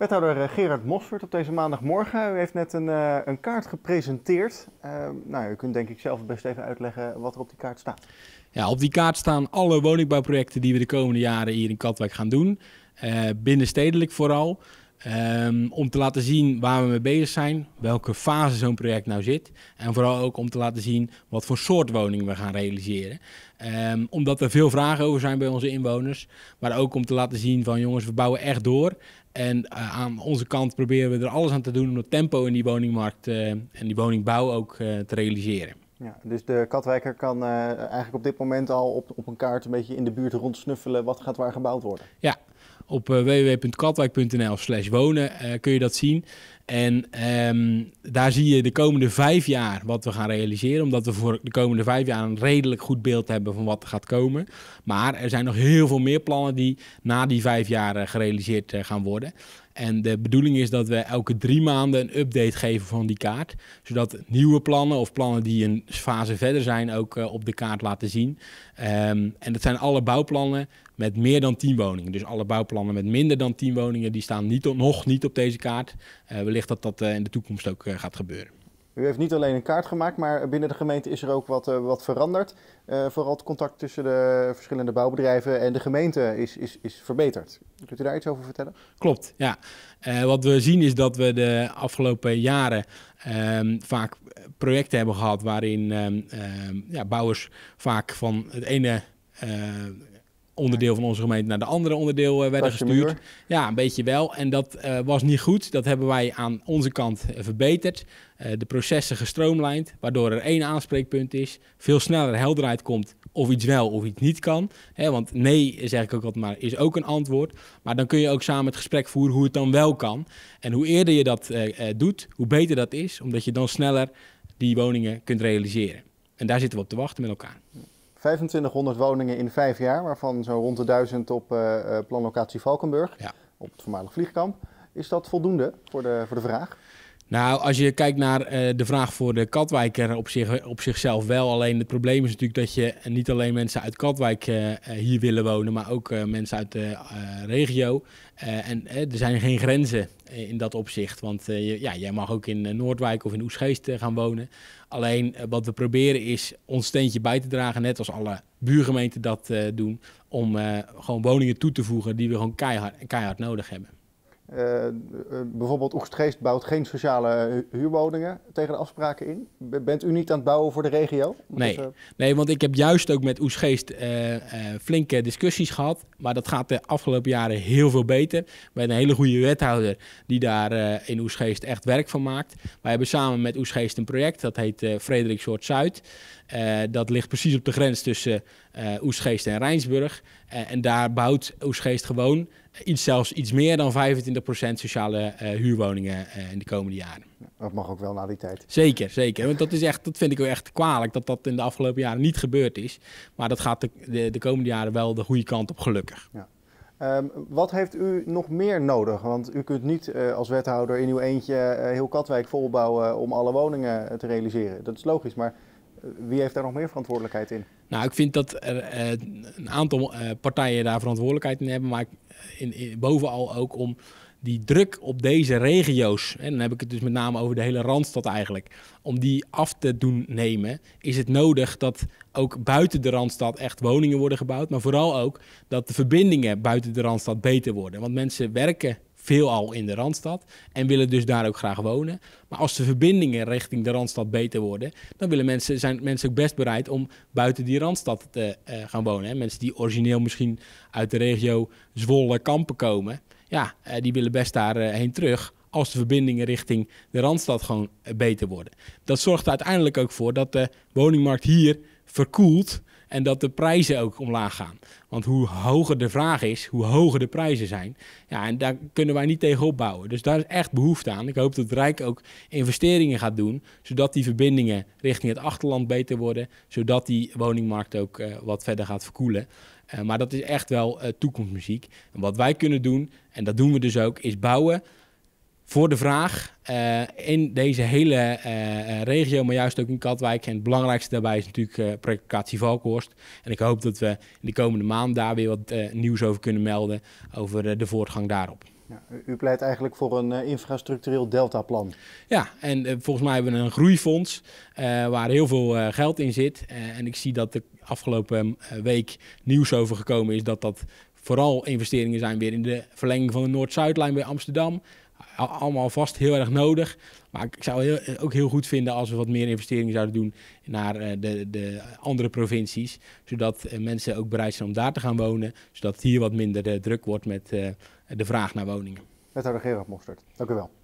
Wethouder eh, Gerard Mosfurt op deze maandagmorgen. U heeft net een, eh, een kaart gepresenteerd. Ehm, nou, u kunt denk ik zelf best even uitleggen wat er op die kaart staat. Ja, op die kaart staan alle woningbouwprojecten die we de komende jaren hier in Katwijk gaan doen. Eh, binnenstedelijk vooral. Ehm, om te laten zien waar we mee bezig zijn, welke fase zo'n project nou zit. En vooral ook om te laten zien wat voor soort woningen we gaan realiseren. Ehm, omdat er veel vragen over zijn bij onze inwoners. Maar ook om te laten zien van jongens, we bouwen echt door. En eh, aan onze kant proberen we er alles aan te doen om het tempo in die woningmarkt eh, en die woningbouw ook eh, te realiseren. Ja, dus de Katwijker kan eigenlijk op dit moment al op, op een kaart een beetje in de buurt rondsnuffelen wat gaat waar gebouwd worden. Ja, op www.katwijk.nl slash wonen kun je dat zien. En ehm, daar zie je de komende vijf jaar wat we gaan realiseren. Omdat we voor de komende vijf jaar een redelijk goed beeld hebben van wat er gaat komen. Maar er zijn nog heel veel meer plannen die na die vijf jaar eh, gerealiseerd eh, gaan worden. En de bedoeling is dat we elke drie maanden een update geven van die kaart. Zodat nieuwe plannen of plannen die een fase verder zijn ook eh, op de kaart laten zien. Ehm, en dat zijn alle bouwplannen met meer dan tien woningen. Dus alle bouwplannen met minder dan tien woningen die staan niet nog niet op deze kaart. Uh, dat dat eh, in de toekomst ook eh, gaat gebeuren. U heeft niet alleen een kaart gemaakt, maar binnen de gemeente is er ook wat, eh, wat veranderd. vooral het contact tussen de verschillende bouwbedrijven en de gemeente is, is, is verbeterd. Kunt u daar iets over vertellen? Klopt, ja. wat we zien is dat we de afgelopen jaren ehm, vaak projecten hebben gehad waarin ehm, ehm, ja, bouwers vaak van het ene onderdeel van onze gemeente naar de andere onderdeel eh, werden gestuurd. Ja, een beetje wel. En dat eh, was niet goed. Dat hebben wij aan onze kant eh, verbeterd. de processen gestroomlijnd, waardoor er één aanspreekpunt is. Veel sneller helderheid komt of iets wel of iets niet kan. Hè, want nee, zeg ik ook altijd maar, is ook een antwoord. Maar dan kun je ook samen het gesprek voeren hoe het dan wel kan. En hoe eerder je dat doet, hoe beter dat is. Omdat je dan sneller die woningen kunt realiseren. En daar zitten we op te wachten met elkaar. 2500 woningen in vijf jaar, waarvan zo rond de 1000 op eh, eh, planlocatie Valkenburg, op het voormalig vliegkamp. Is dat voldoende voor de, voor de vraag? Nou, als je kijkt naar eh, de vraag voor de Katwijker op, zich, op zichzelf wel. Alleen het probleem is natuurlijk dat je niet alleen mensen uit Katwijk eh, eh, hier willen wonen, maar ook mensen uit de regio. en er zijn geen grenzen in dat opzicht. Want je, ja, jij mag ook in Noordwijk of in Oesgeest gaan wonen. Alleen wat we proberen is ons steentje bij te dragen, net als alle buurgemeenten dat doen, om gewoon woningen toe te voegen die we gewoon keihard, keihard nodig hebben. Eh, eh, bijvoorbeeld Oegstgeest bouwt geen sociale huurwoningen tegen de afspraken in. Bent u niet aan het bouwen voor de regio? Nee, nee want ik heb juist ook met Oegstgeest eh, flinke discussies gehad. Maar dat gaat de afgelopen jaren heel veel beter. hebben een hele goede wethouder die daar in Oegstgeest echt werk van maakt. Wij hebben samen met Oegstgeest een project, dat heet Frederik Soort Zuid. Eh, dat ligt precies op de grens tussen uh, Oesgeest en Rijnsburg. Eh, en daar bouwt Oesgeest gewoon iets, zelfs iets meer dan 25% sociale huurwoningen in de komende jaren. Dat mag ook wel na die tijd. Zeker, zeker. Want dat, is echt, dat vind ik ook echt kwalijk dat dat in de afgelopen jaren niet gebeurd is. Maar dat gaat de, de, komende jaren wel de goede kant op, gelukkig. Ja. Ehm, wat heeft u nog meer nodig? Want u kunt niet als wethouder in uw eentje heel Katwijk volbouwen om alle woningen te realiseren. Dat is logisch, maar wie heeft daar nog meer verantwoordelijkheid in? Nou, ik vind dat er eh, een aantal eh, partijen daar verantwoordelijkheid in hebben, maar eh, in, bovenal ook om die druk op deze regio's, en dan heb ik het dus met name over de hele Randstad eigenlijk, om die af te doen nemen, is het nodig dat ook buiten de Randstad echt woningen worden gebouwd, maar vooral ook dat de verbindingen buiten de Randstad beter worden. Want mensen werken al in de Randstad en willen dus daar ook graag wonen. Maar als de verbindingen richting de Randstad beter worden, dan willen mensen, zijn mensen ook best bereid om buiten die Randstad te eh, gaan wonen. Hè. Mensen die origineel misschien uit de regio Zwolle, Kampen komen, ja, eh, die willen best daarheen eh, heen terug als de verbindingen richting de Randstad gewoon beter worden. Dat zorgt er uiteindelijk ook voor dat de woningmarkt hier verkoelt en dat de prijzen ook omlaag gaan. Want hoe hoger de vraag is, hoe hoger de prijzen zijn. Ja, en daar kunnen wij niet tegen opbouwen. Dus daar is echt behoefte aan. Ik hoop dat het Rijk ook investeringen gaat doen, zodat die verbindingen richting het achterland beter worden, zodat die woningmarkt ook eh, wat verder gaat verkoelen. Eh, maar dat is echt wel eh, toekomstmuziek. En wat wij kunnen doen, en dat doen we dus ook, is bouwen voor de vraag eh, in deze hele eh, eh, regio, maar juist ook in Katwijk. En het belangrijkste daarbij is natuurlijk uh, project Valkhorst. En ik hoop dat we in de komende maand daar weer wat nieuws over kunnen melden, over de voortgang daarop. Ja, u pleit eigenlijk voor een infrastructureel deltaplan. Ja, en volgens mij hebben we een groeifonds waar heel veel geld in zit. en ik zie dat de afgelopen week nieuws over gekomen is dat dat vooral investeringen zijn weer in de verlenging van de Noord-Zuidlijn bij Amsterdam allemaal vast heel erg nodig. Maar ik zou heel, ook heel goed vinden als we wat meer investeringen zouden doen naar eh, de, de andere provincies. Zodat eh, mensen ook bereid zijn om daar te gaan wonen. Zodat hier wat minder eh, druk wordt met de vraag naar woningen. de Gerard Mostert, dank u wel.